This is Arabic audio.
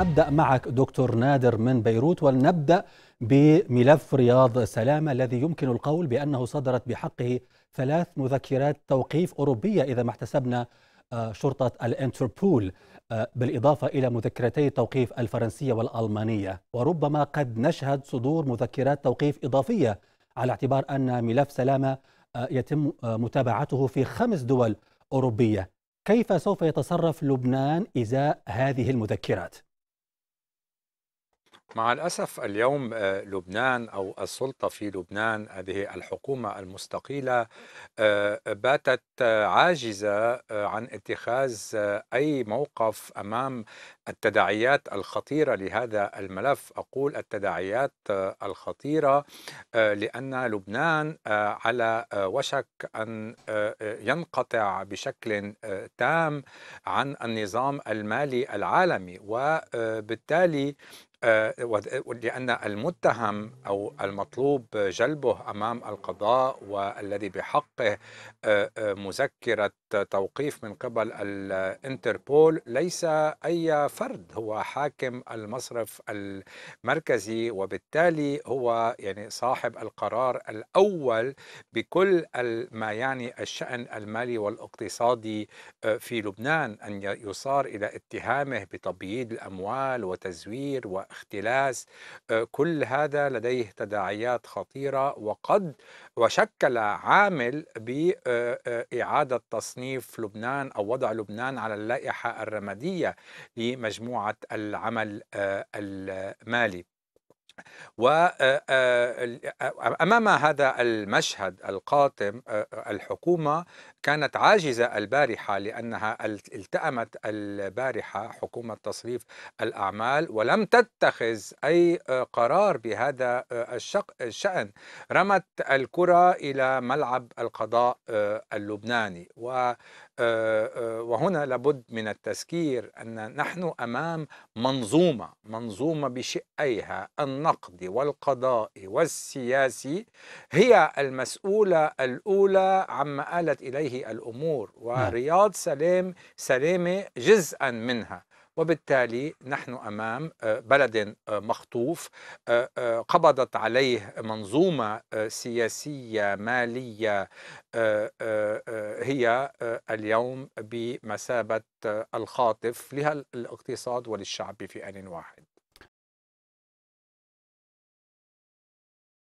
أبدأ معك دكتور نادر من بيروت ولنبدأ بملف رياض سلامة الذي يمكن القول بأنه صدرت بحقه ثلاث مذكرات توقيف أوروبية إذا ما احتسبنا آه، شرطة الانتربول آه، بالإضافة إلى مذكرتي التوقيف الفرنسية والألمانية وربما قد نشهد صدور مذكرات توقيف إضافية على اعتبار أن ملف سلامة آه، يتم متابعته في خمس دول أوروبية كيف سوف يتصرف لبنان إزاء هذه المذكرات؟ مع الأسف اليوم آه، لبنان أو السلطة في لبنان هذه الحكومة المستقيلة آه، باتت آه، عاجزة عن اتخاذ أي موقف أمام التداعيات الخطيرة لهذا الملف أقول التداعيات الخطيرة لأن لبنان على وشك أن ينقطع بشكل تام عن النظام المالي العالمي وبالتالي آه، لأن المتهم أو المطلوب جلبه أمام القضاء والذي بحقه آه، آه، مذكرة توقيف من قبل الانتربول ليس أي فرد هو حاكم المصرف المركزي وبالتالي هو يعني صاحب القرار الأول بكل ما يعني الشأن المالي والاقتصادي آه، في لبنان أن يصار إلى اتهامه بتبييض الأموال وتزوير واختلاس آه، كل هذا لديه تداعيات خطيرة وقد وشكل عامل بإعادة آه، تصنيف تصنيف لبنان أو وضع لبنان على اللائحة الرمادية لمجموعة العمل آه، المالي وأمام آه، آه، آه، هذا المشهد القاتم الحكومة كانت عاجزة البارحة لأنها التأمت البارحة حكومة تصريف الأعمال ولم تتخذ أي قرار بهذا الشأن رمت الكرة إلى ملعب القضاء اللبناني و وهنا لابد من التذكير أن نحن أمام منظومة منظومة بشقيها النص النقد والقضاء والسياسي هي المسؤولة الأولى عما آلت إليه الأمور نعم. ورياض سلام سلامة جزءا منها وبالتالي نحن امام آه، بلد آه، مخطوف آه، قبضت عليه منظومه سياسيه ماليه هي اليوم بمثابه الخاطف للاقتصاد وللشعب في ان واحد